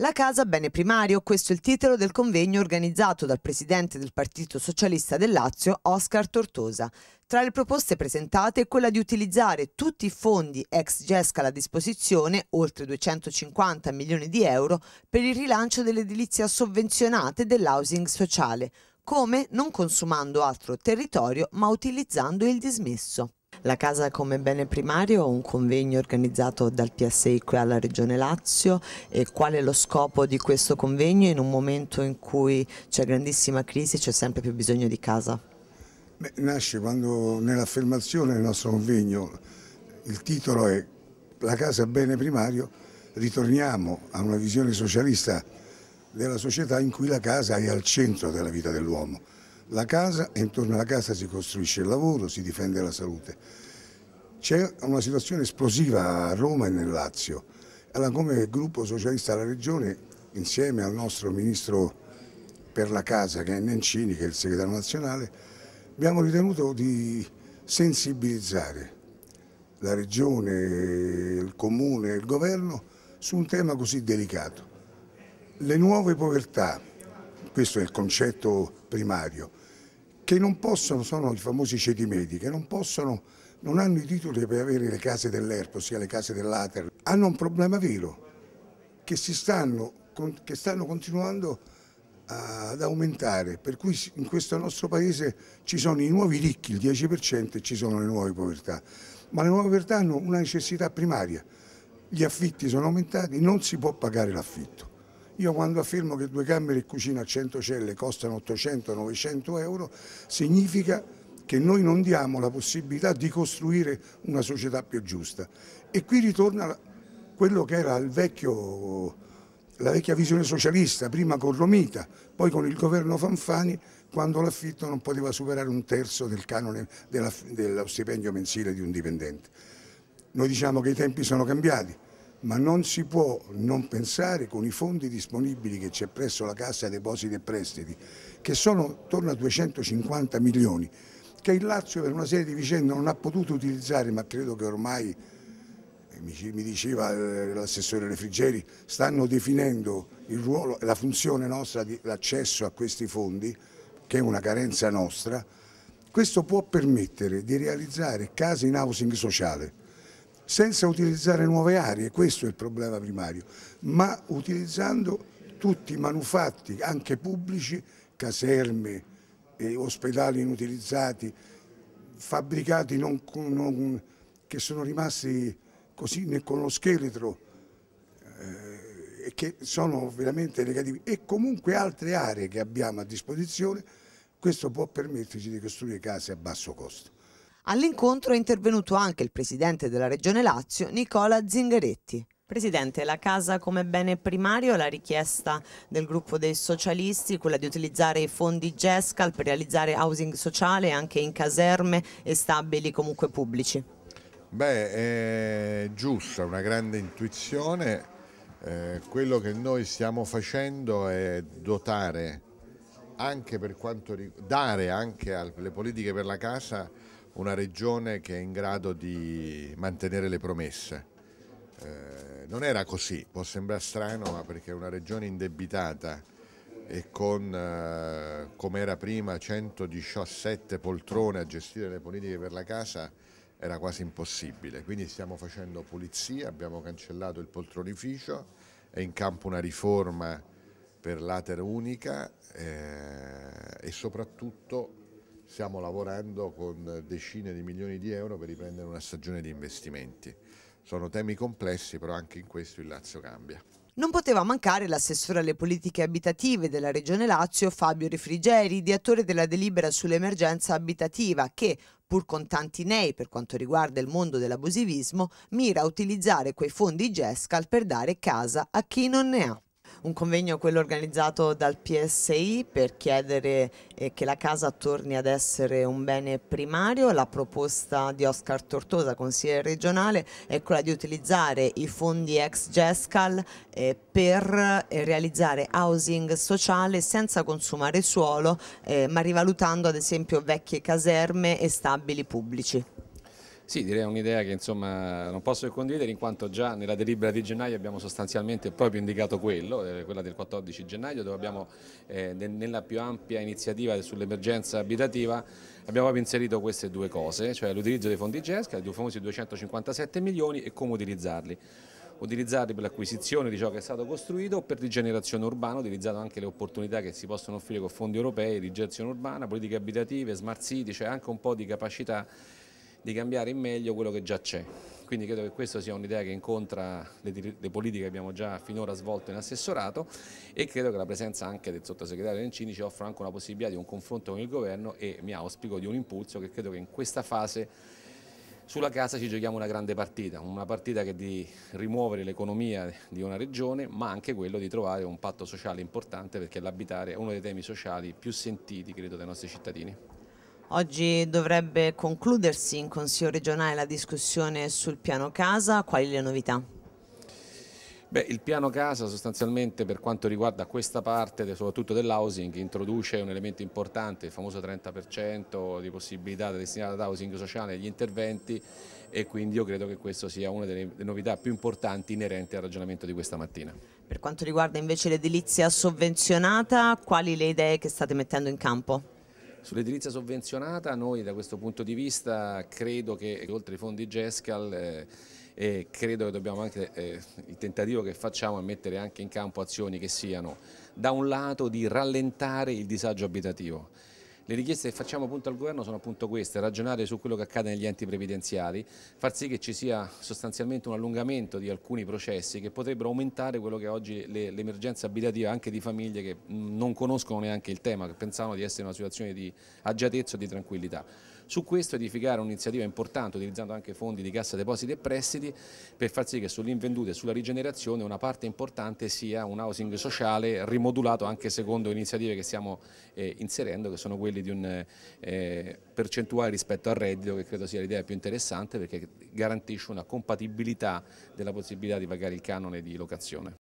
La casa bene primario, questo è il titolo del convegno organizzato dal presidente del Partito Socialista del Lazio, Oscar Tortosa. Tra le proposte presentate è quella di utilizzare tutti i fondi ex GESCA a disposizione, oltre 250 milioni di euro, per il rilancio dell'edilizia sovvenzionate e dell'housing sociale, come non consumando altro territorio ma utilizzando il dismesso. La casa come bene primario, un convegno organizzato dal PSI qui alla Regione Lazio. E qual è lo scopo di questo convegno in un momento in cui c'è grandissima crisi, e c'è sempre più bisogno di casa? Beh, nasce quando nell'affermazione del nostro convegno il titolo è La casa bene primario, ritorniamo a una visione socialista della società in cui la casa è al centro della vita dell'uomo la casa e intorno alla casa si costruisce il lavoro, si difende la salute. C'è una situazione esplosiva a Roma e nel Lazio. Allora come gruppo socialista della Regione, insieme al nostro Ministro per la Casa, che è Nencini, che è il segretario nazionale, abbiamo ritenuto di sensibilizzare la Regione, il Comune, il Governo su un tema così delicato. Le nuove povertà, questo è il concetto primario, che non possono, sono i famosi ceti medi, che non possono, non hanno i titoli per avere le case dell'ERP, ossia le case dell'Ater, hanno un problema vero, che, stanno, che stanno continuando ad aumentare, per cui in questo nostro paese ci sono i nuovi ricchi, il 10% e ci sono le nuove povertà, ma le nuove povertà hanno una necessità primaria, gli affitti sono aumentati, non si può pagare l'affitto. Io quando affermo che due camere e cucina a 100 celle costano 800-900 euro, significa che noi non diamo la possibilità di costruire una società più giusta. E qui ritorna quello che era vecchio, la vecchia visione socialista, prima con Romita, poi con il governo Fanfani, quando l'affitto non poteva superare un terzo del canone della, dello stipendio mensile di un dipendente. Noi diciamo che i tempi sono cambiati, ma non si può non pensare con i fondi disponibili che c'è presso la Cassa Depositi e Prestiti, che sono intorno a 250 milioni, che il Lazio per una serie di vicende non ha potuto utilizzare, ma credo che ormai, eh, mi diceva eh, l'assessore Refrigeri, stanno definendo il ruolo e la funzione nostra di l'accesso a questi fondi, che è una carenza nostra, questo può permettere di realizzare case in housing sociale senza utilizzare nuove aree, questo è il problema primario, ma utilizzando tutti i manufatti, anche pubblici, caserme, eh, ospedali inutilizzati, fabbricati non, non, che sono rimasti così con lo scheletro eh, e che sono veramente negativi e comunque altre aree che abbiamo a disposizione, questo può permetterci di costruire case a basso costo. All'incontro è intervenuto anche il presidente della Regione Lazio, Nicola Zingaretti. Presidente, la casa come bene primario, la richiesta del gruppo dei socialisti, quella di utilizzare i fondi GESCAL per realizzare housing sociale anche in caserme e stabili comunque pubblici. Beh, è giusta, una grande intuizione. Eh, quello che noi stiamo facendo è dotare anche per quanto dare anche alle politiche per la casa una regione che è in grado di mantenere le promesse. Eh, non era così, può sembrare strano, ma perché una regione indebitata e con, eh, come era prima, 117 poltrone a gestire le politiche per la casa era quasi impossibile. Quindi stiamo facendo pulizia, abbiamo cancellato il poltronificio, è in campo una riforma per l'Ater unica eh, e soprattutto stiamo lavorando con decine di milioni di euro per riprendere una stagione di investimenti. Sono temi complessi, però anche in questo il Lazio cambia. Non poteva mancare l'assessore alle politiche abitative della Regione Lazio Fabio Refrigeri, di attore della delibera sull'emergenza abitativa che, pur con tanti nei per quanto riguarda il mondo dell'abusivismo, mira a utilizzare quei fondi GESCAL per dare casa a chi non ne ha un convegno quello organizzato dal PSI per chiedere eh, che la casa torni ad essere un bene primario. La proposta di Oscar Tortosa, consigliere regionale, è quella di utilizzare i fondi ex GESCAL eh, per eh, realizzare housing sociale senza consumare suolo, eh, ma rivalutando ad esempio vecchie caserme e stabili pubblici. Sì, direi un'idea che insomma, non posso che condividere in quanto già nella delibera di gennaio abbiamo sostanzialmente proprio indicato quello, eh, quella del 14 gennaio dove abbiamo eh, nella più ampia iniziativa sull'emergenza abitativa abbiamo proprio inserito queste due cose, cioè l'utilizzo dei fondi GESCA, i famosi 257 milioni e come utilizzarli utilizzarli per l'acquisizione di ciò che è stato costruito o per rigenerazione urbana, utilizzando anche le opportunità che si possono offrire con fondi europei, rigenerazione urbana, politiche abitative, smart city, cioè anche un po' di capacità di cambiare in meglio quello che già c'è. Quindi credo che questa sia un'idea che incontra le, le, politiche che abbiamo già finora svolto in assessorato e credo che la presenza anche del sottosegretario Lencini ci offra anche una possibilità di un confronto con il governo e mi auspico di un impulso che credo che in questa fase sulla casa ci giochiamo una grande partita, una partita che è di rimuovere l'economia di una regione ma anche quello di trovare un patto sociale importante perché l'abitare è uno dei temi sociali più sentiti credo dai nostri cittadini. Oggi dovrebbe concludersi in Consiglio regionale la discussione sul piano casa, quali le novità? Beh, il piano casa sostanzialmente per quanto riguarda questa parte, soprattutto dell'housing, introduce un elemento importante, il famoso 30% di possibilità destinata ad housing sociale agli interventi e quindi io credo che questa sia una delle novità più importanti inerenti al ragionamento di questa mattina. Per quanto riguarda invece l'edilizia sovvenzionata, quali le idee che state mettendo in campo? Sull'edilizia sovvenzionata noi da questo punto di vista credo che oltre ai fondi GESCAL eh, eh, credo che dobbiamo anche, eh, il tentativo che facciamo è mettere anche in campo azioni che siano da un lato di rallentare il disagio abitativo le richieste che facciamo appunto al governo sono appunto queste, ragionare su quello che accade negli enti previdenziali, far sì che ci sia sostanzialmente un allungamento di alcuni processi che potrebbero aumentare quello che è oggi l'emergenza abitativa anche di famiglie che non conoscono neanche il tema, che pensavano di essere in una situazione di agiatezza o di tranquillità su questo edificare un'iniziativa importante utilizzando anche fondi di Cassa Depositi e Prestiti per far sì che sull'invenduta e sulla rigenerazione una parte importante sia un housing sociale rimodulato anche secondo iniziative che stiamo eh, inserendo che sono quelle di un eh, percentuale rispetto al reddito che credo sia l'idea più interessante perché garantisce una compatibilità della possibilità di pagare il canone di locazione.